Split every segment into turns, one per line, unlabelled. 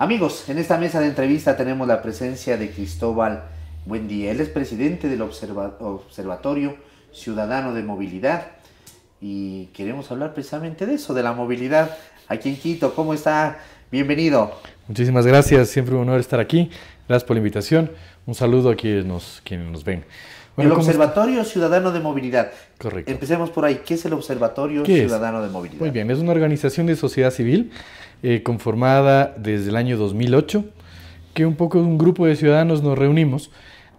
Amigos, en esta mesa de entrevista tenemos la presencia de Cristóbal Buendía. Él es presidente del Observatorio Ciudadano de Movilidad y queremos hablar precisamente de eso, de la movilidad aquí en Quito. ¿Cómo está? Bienvenido.
Muchísimas gracias, siempre un honor estar aquí. Gracias por la invitación. Un saludo a quienes quienes nos ven el
Observatorio Ciudadano de Movilidad. Correcto. Empecemos por ahí. ¿Qué es el Observatorio Ciudadano de Movilidad?
Muy bien, es una organización de sociedad civil eh, conformada desde el año 2008, que un poco un grupo de ciudadanos nos reunimos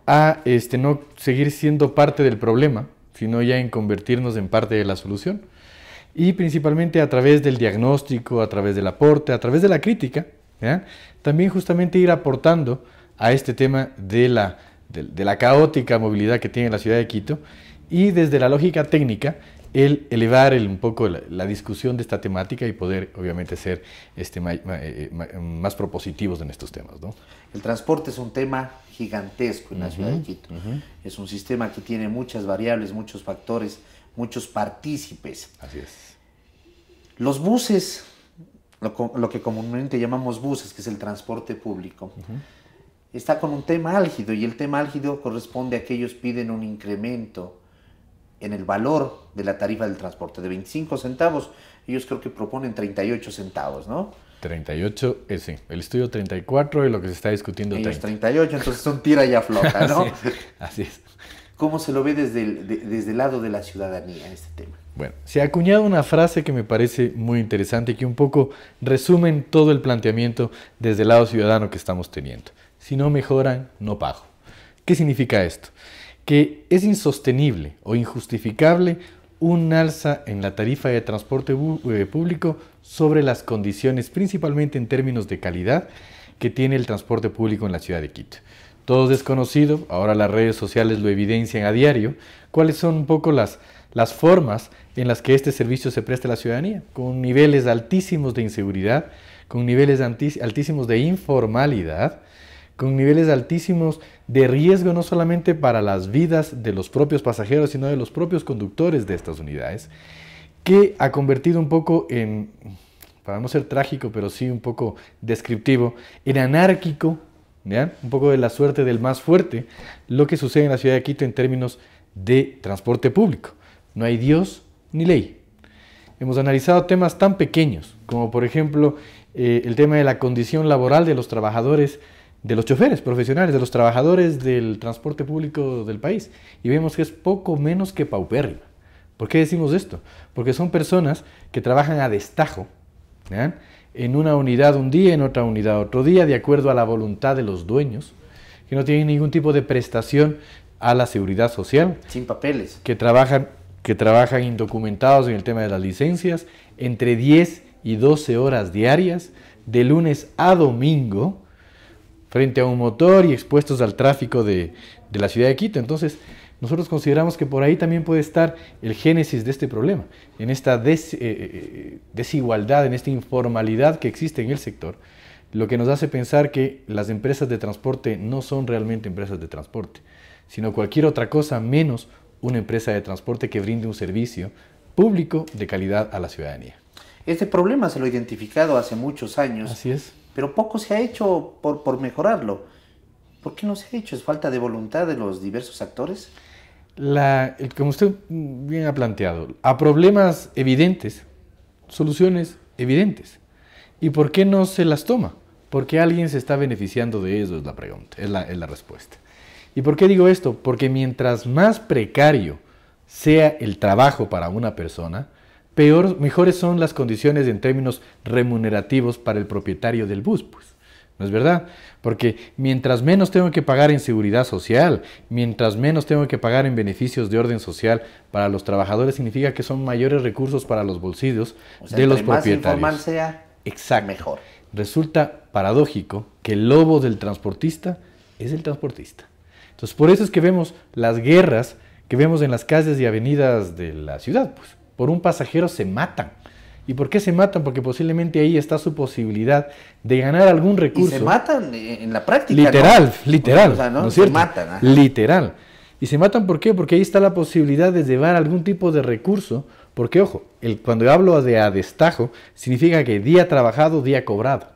a este, no seguir siendo parte del problema, sino ya en convertirnos en parte de la solución. Y principalmente a través del diagnóstico, a través del aporte, a través de la crítica, también justamente ir aportando a este tema de la de, la caótica movilidad que tiene la ciudad de Quito y desde la lógica técnica el elevar un poco la, discusión de esta temática y poder, obviamente, ser este, eh, eh, más propositivos en estos temas. ¿no?
El transporte es un tema gigantesco en la ciudad de Quito. Es un sistema que tiene muchas variables, muchos factores, muchos partícipes. Así es. Los buses, lo, que comúnmente llamamos buses, que es el transporte público, está con un tema álgido y el tema álgido corresponde a que ellos piden un incremento en el valor de la tarifa del transporte de 25 centavos. Ellos creo que proponen 38 centavos, ¿no?
38, ese. Eh, el estudio 34 y lo que se está discutiendo 38, entonces son tira y afloja, ¿no? así, es,
¿Cómo se lo ve desde el, desde el lado de la ciudadanía este tema?
Bueno, se ha acuñado una frase que me parece muy interesante y que un poco resume todo el planteamiento desde el lado ciudadano que estamos teniendo. Si no mejoran, no pago. ¿Qué significa esto? Que es insostenible o injustificable un alza en la tarifa de transporte eh, público sobre las condiciones, principalmente en términos de calidad, que tiene el transporte público en la ciudad de Quito. Todo desconocido, ahora las redes sociales lo evidencian a diario, cuáles son un poco las, las formas en las que este servicio se presta a la ciudadanía, con niveles altísimos de inseguridad, con niveles altísimos de informalidad, con niveles altísimos de riesgo no solamente para las vidas de los propios pasajeros, sino de los propios conductores de estas unidades, que ha convertido un poco en, para no ser trágico, pero sí un poco descriptivo, en anárquico, un poco de la suerte del más fuerte, lo que sucede en la ciudad de Quito en términos de transporte público. No hay Dios ni ley. Hemos analizado temas tan pequeños como por ejemplo eh, el tema de la condición laboral de los trabajadores de los choferes profesionales, de los trabajadores del transporte público del país. Y vemos que es poco menos que paupérrima. ¿Por qué decimos esto? Porque son personas que trabajan a destajo, en una unidad un día, en otra unidad otro día, de acuerdo a la voluntad de los dueños, que no tienen ningún tipo de prestación a la seguridad social. Sin papeles. Que trabajan, que trabajan indocumentados en el tema de las licencias, entre 10 y 12 horas diarias, de lunes a domingo, frente a un motor y expuestos al tráfico de, la ciudad de Quito. Entonces, nosotros consideramos que por ahí también puede estar el génesis de este problema, en esta eh, eh, eh, desigualdad, en esta informalidad que existe en el sector, lo que nos hace pensar que las empresas de transporte no son realmente empresas de transporte, sino cualquier otra cosa menos una empresa de transporte que brinde un servicio público de calidad a la ciudadanía.
Este problema se lo ha identificado hace muchos años. Así es pero poco se ha hecho por, por mejorarlo. ¿Por qué no se ha hecho? ¿Es falta de voluntad de los diversos actores?
como usted bien ha planteado, a problemas evidentes, soluciones evidentes. ¿Y por qué no se las toma? Porque alguien se está beneficiando de eso, es la pregunta, es la respuesta. ¿Y por qué digo esto? Porque mientras más precario sea el trabajo para una persona, mejores son las condiciones en términos remunerativos para el propietario del bus, pues. ¿No es verdad? Porque mientras menos tengo que pagar en seguridad social, mientras menos tengo que pagar en beneficios de orden social para los trabajadores, significa que son mayores recursos para los bolsillos de los propietarios. Más sea, Exacto. mejor. Resulta paradójico que el lobo del transportista es el transportista. Entonces, por eso es que vemos las guerras que vemos en las calles y avenidas de la ciudad, pues por un pasajero se matan. ¿Y por qué se matan? Porque posiblemente ahí está su posibilidad de ganar algún recurso. Y se matan
en la práctica. Literal, literal. ¿no? se matan.
Literal. Y se matan ¿por qué? Porque ahí está la posibilidad de llevar algún tipo de recurso. Porque, ojo, cuando hablo de adestajo, destajo, significa que día trabajado, día cobrado.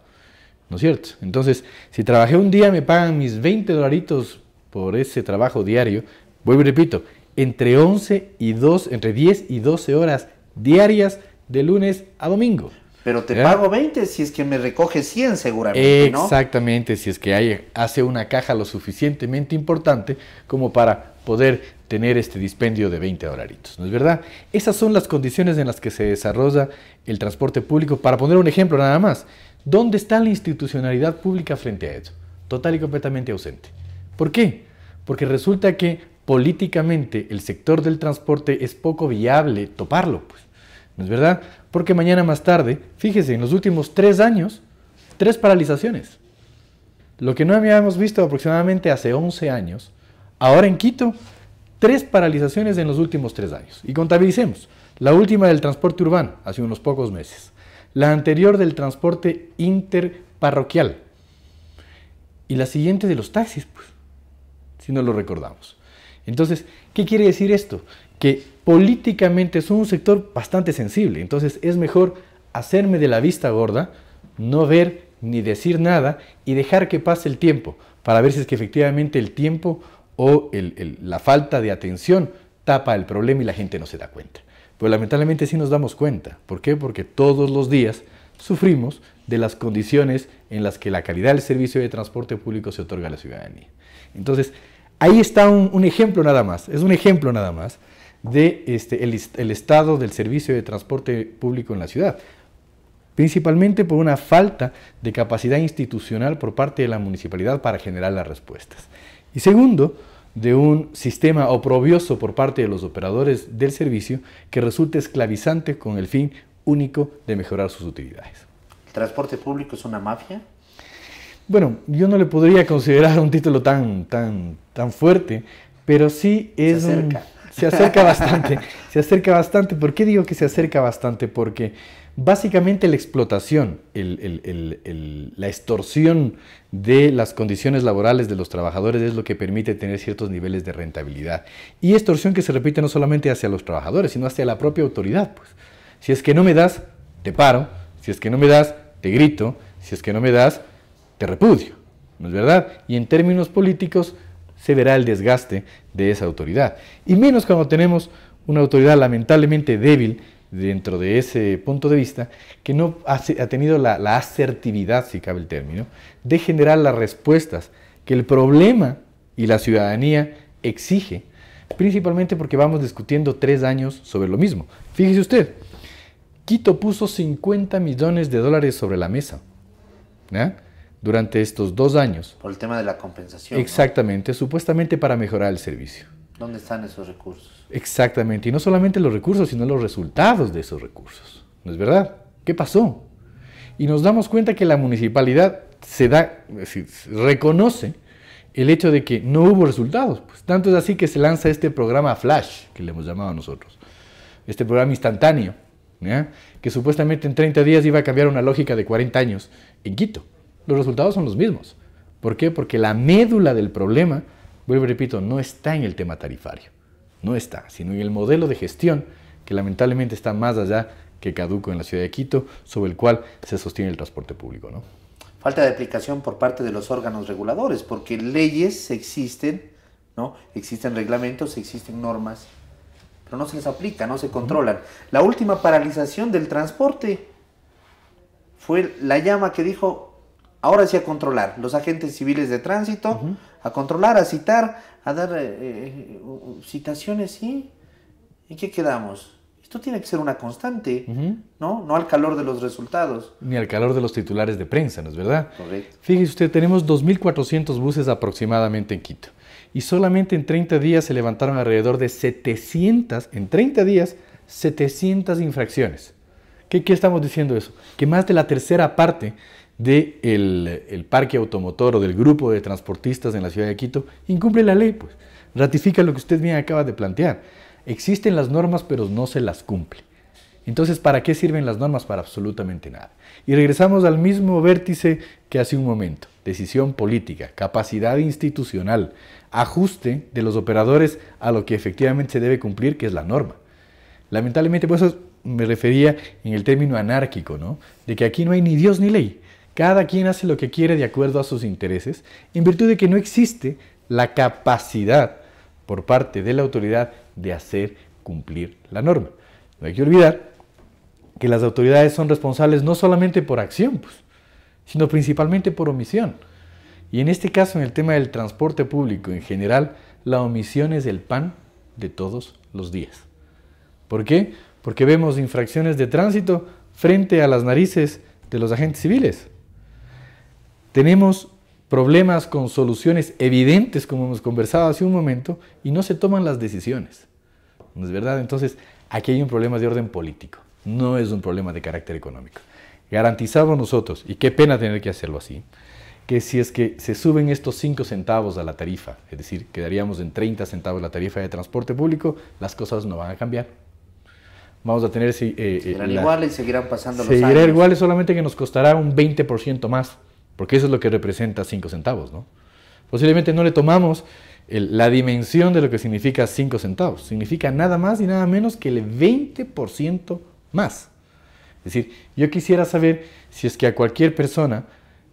¿No es cierto? Entonces, si trabajé un día, me pagan mis 20 dolaritos por ese trabajo diario. Vuelvo y repito, entre 11 y 2, entre 10 y 12 horas diarias de lunes a domingo. Pero te pago 20 si es que me recoge 100 seguramente, ¿no? Exactamente, si es que hay, hace una caja lo suficientemente importante como para poder tener este dispendio de 20 horaritos, ¿no es verdad? Esas son las condiciones en las que se desarrolla el transporte público. Para poner un ejemplo nada más, ¿dónde está la institucionalidad pública frente a eso? Total y completamente ausente. ¿Por qué? Porque resulta que políticamente el sector del transporte es poco viable toparlo, pues. ¿No es verdad? Porque mañana más tarde, fíjese, en los últimos tres años, tres paralizaciones. Lo que no habíamos visto aproximadamente hace 11 años, ahora en Quito, tres paralizaciones en los últimos tres años. Y contabilicemos, la última del transporte urbano, hace unos pocos meses, la anterior del transporte interparroquial y la siguiente de los taxis, pues, si no lo recordamos. Entonces, ¿qué quiere decir esto? Que políticamente es un sector bastante sensible, entonces es mejor hacerme de la vista gorda, no ver ni decir nada y dejar que pase el tiempo para ver si es que efectivamente el tiempo o la falta de atención tapa el problema y la gente no se da cuenta. Pero lamentablemente sí nos damos cuenta. ¿Por qué? Porque todos los días sufrimos de las condiciones en las que la calidad del servicio de transporte público se otorga a la ciudadanía. Entonces, Ahí está un, ejemplo nada más, es un ejemplo nada más de este, el, estado del servicio de transporte público en la ciudad, principalmente por una falta de capacidad institucional por parte de la municipalidad para generar las respuestas. Y segundo, de un sistema oprobioso por parte de los operadores del servicio que resulta esclavizante con el fin único de mejorar sus utilidades.
¿El transporte público es una mafia?
bueno, yo no le podría considerar un título tan, tan, tan fuerte, pero sí es... Se acerca. se acerca bastante, se acerca bastante. ¿Por qué digo que se acerca bastante? Porque básicamente la explotación, la extorsión de las condiciones laborales de los trabajadores es lo que permite tener ciertos niveles de rentabilidad. Y extorsión que se repite no solamente hacia los trabajadores, sino hacia la propia autoridad. Pues. Si es que no me das, te paro. Si es que no me das, te grito. Si es que no me das, te repudio, ¿no es verdad? Y en términos políticos se verá el desgaste de esa autoridad. Y menos cuando tenemos una autoridad lamentablemente débil dentro de ese punto de vista, que no ha tenido la, asertividad, si cabe el término, de generar las respuestas que el problema y la ciudadanía exige, principalmente porque vamos discutiendo tres años sobre lo mismo. Fíjese usted, Quito puso 50 millones de dólares sobre la mesa durante estos dos años.
Por el tema de la compensación.
Exactamente, supuestamente para mejorar el servicio. ¿Dónde están esos recursos? Exactamente, y no solamente los recursos, sino los resultados de esos recursos. ¿No es verdad? ¿Qué pasó? Y nos damos cuenta que la municipalidad se da, reconoce el hecho de que no hubo resultados. Pues tanto es así que se lanza este programa Flash, que le hemos llamado a nosotros, este programa instantáneo, que supuestamente en 30 días iba a cambiar una lógica de 40 años en Quito los resultados son los mismos. ¿Por qué? Porque la médula del problema, vuelvo a repito, no está en el tema tarifario, no está, sino en el modelo de gestión que lamentablemente está más allá que caduco en la ciudad de Quito, sobre el cual se sostiene el transporte público. ¿no?
Falta de aplicación por parte de los órganos reguladores, porque leyes existen, ¿no? existen reglamentos, existen normas, pero no se les aplica, no se controlan. La última paralización del transporte fue la llama que dijo Ahora sí a controlar, los agentes civiles de tránsito, a controlar, a citar, a dar eh, eh, citaciones, ¿sí? ¿Y qué quedamos? Esto tiene que ser una constante, ¿no? No al calor de los resultados.
Ni al calor de los titulares de prensa, ¿no es verdad? Correcto. Fíjese usted, tenemos 2.400 buses aproximadamente en Quito. Y solamente en 30 días se levantaron alrededor de 700, en 30 días, 700 infracciones. ¿Qué, qué estamos diciendo eso? Que más de la tercera parte del de el parque automotor o del grupo de transportistas en la ciudad de Quito, incumple la ley, pues. Ratifica lo que usted bien acaba de plantear. Existen las normas, pero no se las cumple. Entonces, ¿para qué sirven las normas? Para absolutamente nada. Y regresamos al mismo vértice que hace un momento. Decisión política, capacidad institucional, ajuste de los operadores a lo que efectivamente se debe cumplir, que es la norma. Lamentablemente, pues eso me refería en el término anárquico, ¿no? De que aquí no hay ni Dios ni ley. Cada quien hace lo que quiere de acuerdo a sus intereses, en virtud de que no existe la capacidad por parte de la autoridad de hacer cumplir la norma. No hay que olvidar que las autoridades son responsables no solamente por acción, pues, sino principalmente por omisión. Y en este caso, en el tema del transporte público en general, la omisión es el pan de todos los días. ¿Por qué? Porque vemos infracciones de tránsito frente a las narices de los agentes civiles. Tenemos problemas con soluciones evidentes, como hemos conversado hace un momento, y no se toman las decisiones. ¿No es verdad? Entonces, aquí hay un problema de orden político, no es un problema de carácter económico. Garantizamos nosotros, y qué pena tener que hacerlo así, que si es que se suben estos 5 centavos a la tarifa, es decir, quedaríamos en 30 centavos la tarifa de transporte público, las cosas no van a cambiar. Vamos a tener... Eh, eh, serán iguales
y seguirán pasando los años. Seguirán iguales,
solamente que nos costará un 20% más porque eso es lo que representa 5 centavos, ¿no? Posiblemente no le tomamos la dimensión de lo que significa 5 centavos. Significa nada más y nada menos que el 20% más. Es decir, yo quisiera saber si es que a cualquier persona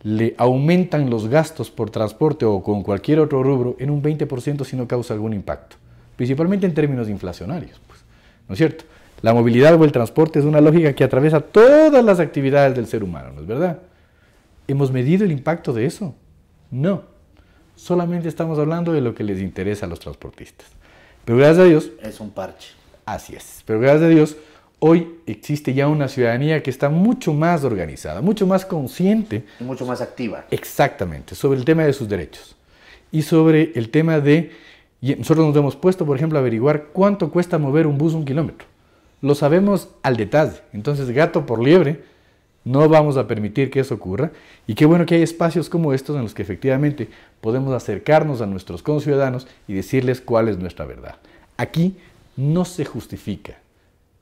le aumentan los gastos por transporte o con cualquier otro rubro en un 20% si no causa algún impacto, principalmente en términos inflacionarios, pues, ¿no es cierto? La movilidad o el transporte es una lógica que atraviesa todas las actividades del ser humano, ¿no es verdad? ¿Hemos medido el impacto de eso? No. Solamente estamos hablando de lo que les interesa a los transportistas. Pero gracias a Dios. Es un parche. Así es. Pero gracias a Dios, hoy existe ya una ciudadanía que está mucho más organizada, mucho más consciente. mucho más activa. Exactamente, sobre el tema de sus derechos. Y sobre el tema de... Nosotros nos hemos puesto, por ejemplo, a averiguar cuánto cuesta mover un bus un kilómetro. Lo sabemos al detalle. Entonces, gato por liebre, no vamos a permitir que eso ocurra y qué bueno que hay espacios como estos en los que efectivamente podemos acercarnos a nuestros conciudadanos y decirles cuál es nuestra verdad. Aquí no se justifica,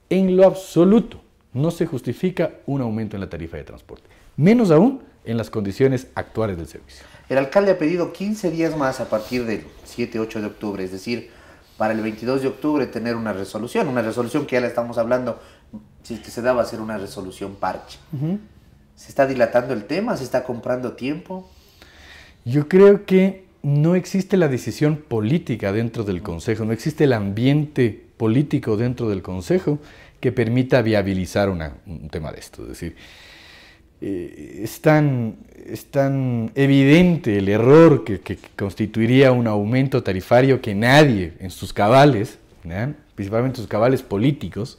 en lo absoluto, no se justifica un aumento en la tarifa de transporte, menos aún en las condiciones actuales del servicio.
El alcalde ha pedido 15 días más a partir del 7-8 de octubre, es decir, para el 22 de octubre tener una resolución, una resolución que ya la estamos hablando si que se daba a hacer una resolución parche. ¿Se está dilatando el tema? ¿Se está comprando tiempo?
Yo creo que no existe la decisión política dentro del Consejo, no existe el ambiente político dentro del Consejo que permita viabilizar un tema de esto. Es decir, eh, es, tan, tan, evidente el error que, constituiría un aumento tarifario que nadie en sus cabales, principalmente sus cabales políticos,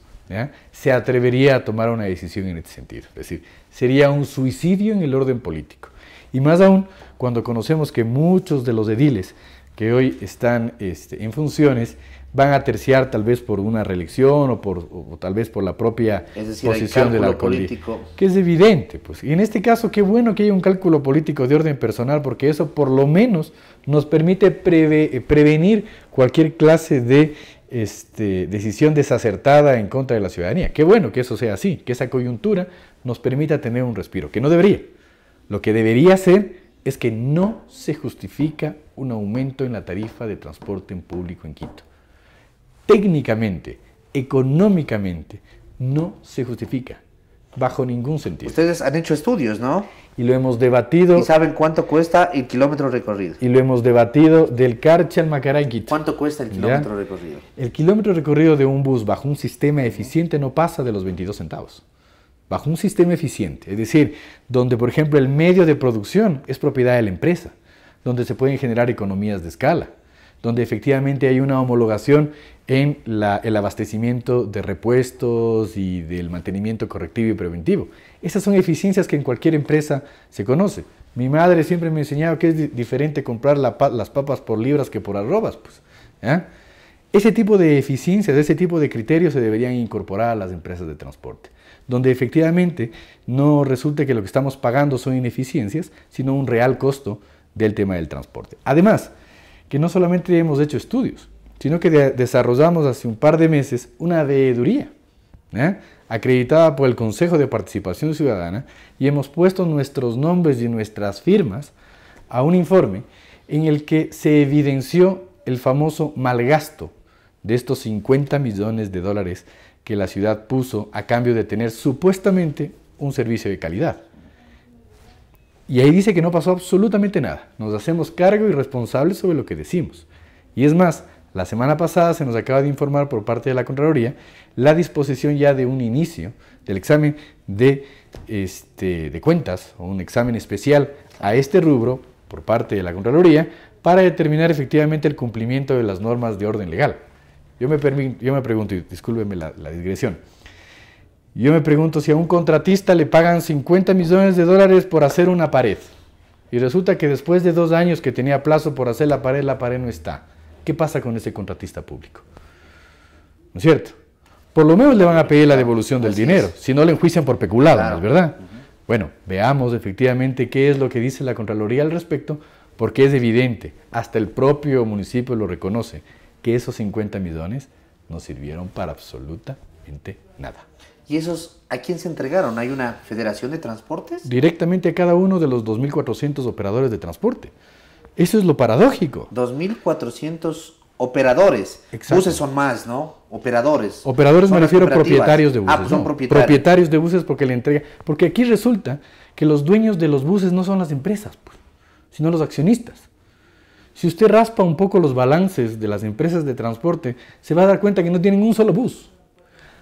se atrevería a tomar una decisión en este sentido. Es decir, sería un suicidio en el orden político. Y más aún cuando conocemos que muchos de los ediles que hoy están este, en funciones van a terciar tal vez por una reelección o, por, tal vez por la propia posición de la político. Que es evidente. Pues. Y en este caso, qué bueno que haya un cálculo político de orden personal, porque eso por lo menos nos permite prevenir cualquier clase de este, decisión desacertada en contra de la ciudadanía. Qué bueno que eso sea así, que esa coyuntura nos permita tener un respiro, que no debería. Lo que debería ser es que no se justifica un aumento en la tarifa de transporte en público en Quito. Técnicamente, económicamente, no se justifica. Bajo ningún sentido. Ustedes han hecho estudios, ¿no? Y lo hemos debatido. ¿Y saben cuánto cuesta el kilómetro recorrido? Y lo hemos debatido del Carche al Macará en ¿Cuánto cuesta el kilómetro recorrido? El kilómetro recorrido de un bus bajo un sistema eficiente no pasa de los 22 centavos. Bajo un sistema eficiente, es decir, donde por ejemplo el medio de producción es propiedad de la empresa, donde se pueden generar economías de escala donde efectivamente hay una homologación en el abastecimiento de repuestos y del mantenimiento correctivo y preventivo. Esas son eficiencias que en cualquier empresa se conoce. Mi madre siempre me enseñaba que es diferente comprar las papas por libras que por arrobas. Pues, Ese tipo de eficiencias, ese tipo de criterios se deberían incorporar a las empresas de transporte, donde efectivamente no resulte que lo que estamos pagando son ineficiencias, sino un real costo del tema del transporte. Además, que no solamente hemos hecho estudios, sino que desarrollamos hace un par de meses una veeduría ¿eh? acreditada por el Consejo de Participación Ciudadana y hemos puesto nuestros nombres y nuestras firmas a un informe en el que se evidenció el famoso malgasto de estos 50 millones de dólares que la ciudad puso a cambio de tener supuestamente un servicio de calidad. Y ahí dice que no pasó absolutamente nada. Nos hacemos cargo y responsables sobre lo que decimos. Y es más, la semana pasada se nos acaba de informar por parte de la Contraloría la disposición ya de un inicio del examen de, este, cuentas o un examen especial a este rubro por parte de la Contraloría para determinar efectivamente el cumplimiento de las normas de orden legal. Yo me, pregunto, y discúlpenme la, la digresión, yo me pregunto si a un contratista le pagan 50 millones de dólares por hacer una pared. Y resulta que después de dos años que tenía plazo por hacer la pared, la pared no está. ¿Qué pasa con ese contratista público? ¿No es cierto? Por lo menos le van a pedir la devolución del dinero, si no le enjuician por peculado, ¿no es verdad? Bueno, veamos efectivamente qué es lo que dice la Contraloría al respecto, porque es evidente, hasta el propio municipio lo reconoce, que esos 50 millones no sirvieron para absolutamente nada.
¿Y esos a quién se entregaron? ¿Hay una federación de transportes?
Directamente a cada uno de los 2.400 operadores de transporte. Eso es lo paradójico. 2.400 operadores.
Exacto. Buses son más, ¿no? Operadores. Operadores me refiero a propietarios de ah, pues buses. Ah, son propietarios.
de buses porque le entrega. Porque aquí resulta que los dueños de los buses no son las empresas, pues, sino los accionistas. Si usted raspa un poco los balances de las empresas de transporte, se va a dar cuenta que no tienen un solo bus.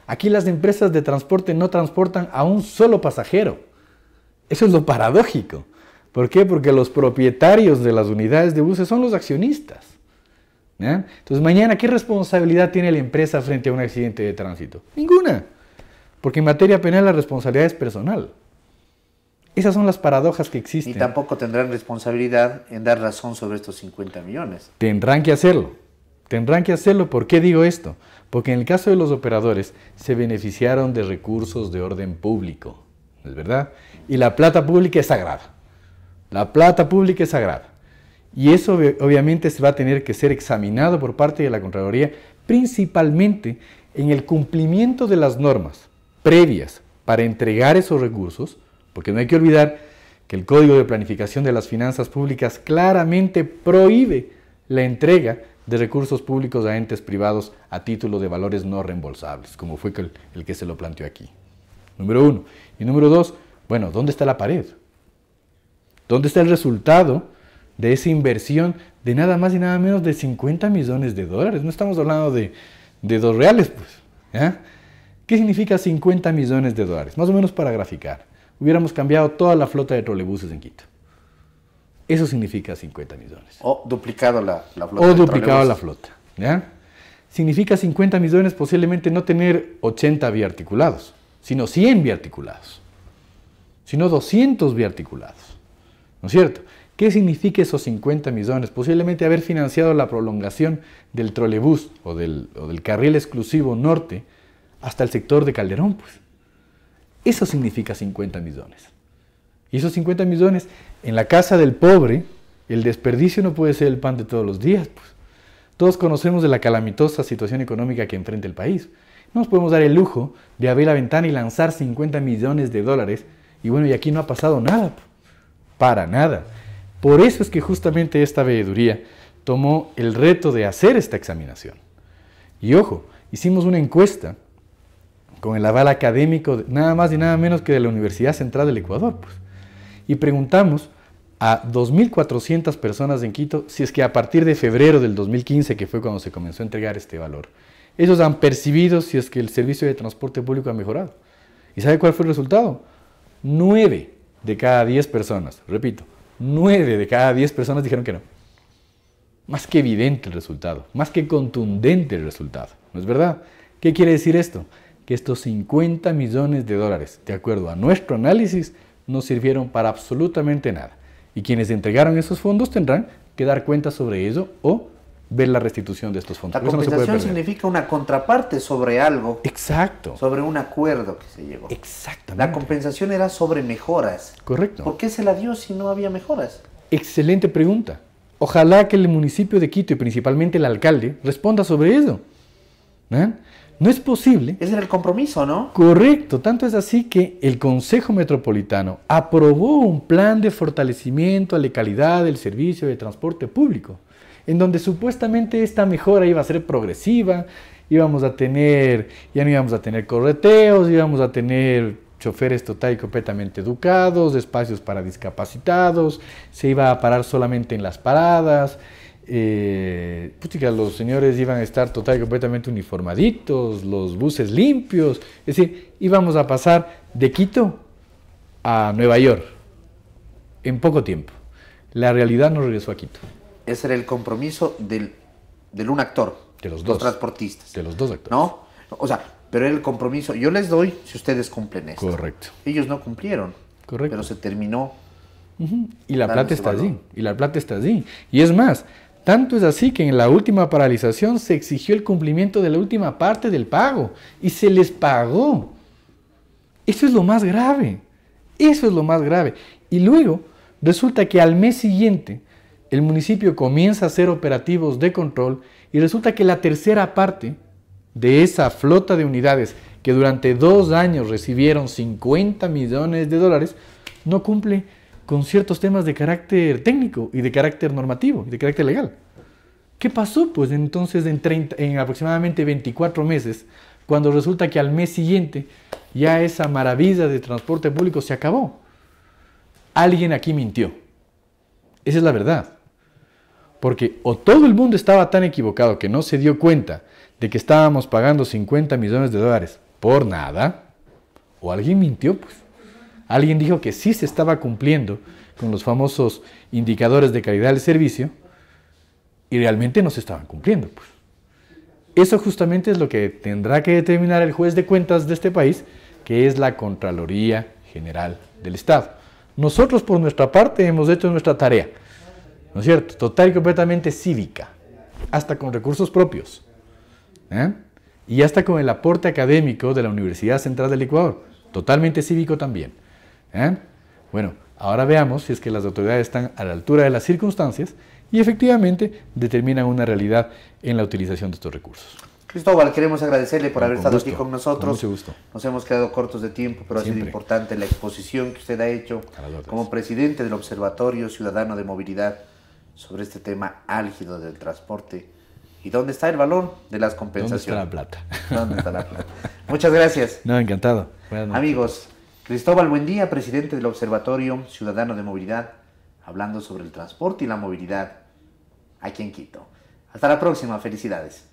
Aquí las empresas de transporte no transportan a un solo pasajero. Eso es lo paradójico. ¿Por qué? Porque los propietarios de las unidades de buses son los accionistas. Entonces, mañana, ¿qué responsabilidad tiene la empresa frente a un accidente de tránsito? Ninguna. Porque en materia penal la responsabilidad es personal. Esas son las paradojas que existen. Y tampoco tendrán
responsabilidad en dar razón sobre estos 50 millones.
Tendrán que hacerlo. Tendrán que hacerlo. ¿Por qué digo esto? porque en el caso de los operadores se beneficiaron de recursos de orden público, es verdad? Y la plata pública es sagrada. La plata pública es sagrada. Y eso obviamente se va a tener que ser examinado por parte de la Contraloría, principalmente en el cumplimiento de las normas previas para entregar esos recursos, porque no hay que olvidar que el Código de Planificación de las Finanzas Públicas claramente prohíbe la entrega de recursos públicos a entes privados a título de valores no reembolsables, como fue el, que se lo planteó aquí. Número uno. Y número dos, bueno, ¿dónde está la pared? ¿Dónde está el resultado de esa inversión de nada más y nada menos de 50 millones de dólares? No estamos hablando de, dos reales, pues. ¿Qué significa 50 millones de dólares? Más o menos para graficar. Hubiéramos cambiado toda la flota de trolebuses en Quito. Eso significa 50 millones.
O duplicado la, la flota. O duplicado la flota.
Significa 50 millones posiblemente no tener 80 biarticulados, sino 100 biarticulados, sino 200 biarticulados. ¿No es cierto? ¿Qué significa esos 50 millones? Posiblemente haber financiado la prolongación del trolebús o del, carril exclusivo norte hasta el sector de Calderón, pues. Eso significa 50 millones. Y esos 50 millones en la casa del pobre, el desperdicio no puede ser el pan de todos los días. Pues. Todos conocemos de la calamitosa situación económica que enfrenta el país. No nos podemos dar el lujo de abrir la ventana y lanzar 50 millones de dólares y bueno, y aquí no ha pasado nada, pues. para nada. Por eso es que justamente esta veeduría tomó el reto de hacer esta examinación. Y ojo, hicimos una encuesta con el aval académico, nada más y nada menos que de la Universidad Central del Ecuador. Pues y preguntamos a 2.400 personas en Quito si es que a partir de febrero del 2015, que fue cuando se comenzó a entregar este valor, ellos han percibido si es que el servicio de transporte público ha mejorado. ¿Y sabe cuál fue el resultado? 9 de cada 10 personas, repito, 9 de cada 10 personas dijeron que no. Más que evidente el resultado, más que contundente el resultado, ¿no es verdad? ¿Qué quiere decir esto? Que estos 50 millones de dólares, de acuerdo a nuestro análisis, no sirvieron para absolutamente nada. Y quienes entregaron esos fondos tendrán que dar cuenta sobre ello o ver la restitución de estos fondos. La compensación significa
una contraparte sobre algo.
Exacto.
Sobre un acuerdo que se llegó. Exactamente. La compensación era sobre mejoras. Correcto. ¿Por qué se la dio si no había mejoras?
Excelente pregunta. Ojalá que el municipio de Quito y principalmente el alcalde responda sobre eso. ¿eh? No es posible. es en el compromiso, ¿no? Correcto. Tanto es así que el Consejo Metropolitano aprobó un plan de fortalecimiento a la calidad del servicio de transporte público, en donde supuestamente esta mejora iba a ser progresiva, íbamos a tener, ya no íbamos a tener correteos, íbamos a tener choferes total completamente educados, espacios para discapacitados, se iba a parar solamente en las paradas, eh, los señores iban a estar total y completamente uniformaditos, los buses limpios, es decir, íbamos a pasar de Quito a Nueva York en poco tiempo. La realidad nos regresó a Quito. Ese era el compromiso del, del un actor. De los, dos.
transportistas. De los dos actores. ¿No? O sea, pero era el compromiso. Yo les doy si ustedes cumplen
esto. Correcto. Ellos no cumplieron. Correcto. Pero se terminó. Y la plata está allí. Y la plata está allí. Y es más, tanto es así que en la última paralización se exigió el cumplimiento de la última parte del pago y se les pagó. Eso es lo más grave. Eso es lo más grave. Y luego resulta que al mes siguiente el municipio comienza a hacer operativos de control y resulta que la tercera parte de esa flota de unidades que durante dos años recibieron 50 millones de dólares no cumple con ciertos temas de carácter técnico y de carácter normativo y de carácter legal. ¿Qué pasó? Pues entonces en, en aproximadamente 24 meses, cuando resulta que al mes siguiente ya esa maravilla de transporte público se acabó. Alguien aquí mintió. Esa es la verdad. Porque o todo el mundo estaba tan equivocado que no se dio cuenta de que estábamos pagando 50 millones de dólares por nada, o alguien mintió, pues alguien dijo que sí se estaba cumpliendo con los famosos indicadores de calidad del servicio y realmente no se estaban cumpliendo. Pues. Eso justamente es lo que tendrá que determinar el juez de cuentas de este país, que es la Contraloría General del Estado. Nosotros por nuestra parte hemos hecho nuestra tarea, ¿no es cierto? Total y completamente cívica, hasta con recursos propios. ¿eh? Y hasta con el aporte académico de la Universidad Central del Ecuador, totalmente cívico también. ¿Eh? Bueno, ahora veamos si es que las autoridades están a la altura de las circunstancias y efectivamente determinan una realidad en la utilización de estos recursos.
Cristóbal, queremos agradecerle por haber estado aquí con nosotros. gusto. Nos hemos quedado cortos de tiempo, pero ha sido importante la exposición que usted ha hecho como presidente del Observatorio Ciudadano de Movilidad sobre este tema álgido del transporte. ¿Y dónde está el valor de las compensaciones? ¿Dónde está la plata? ¿Dónde está la plata? Muchas gracias.
No, encantado. Amigos,
Cristóbal Buendía, presidente del Observatorio Ciudadano de Movilidad, hablando sobre el transporte y la movilidad aquí en Quito. Hasta la próxima, felicidades.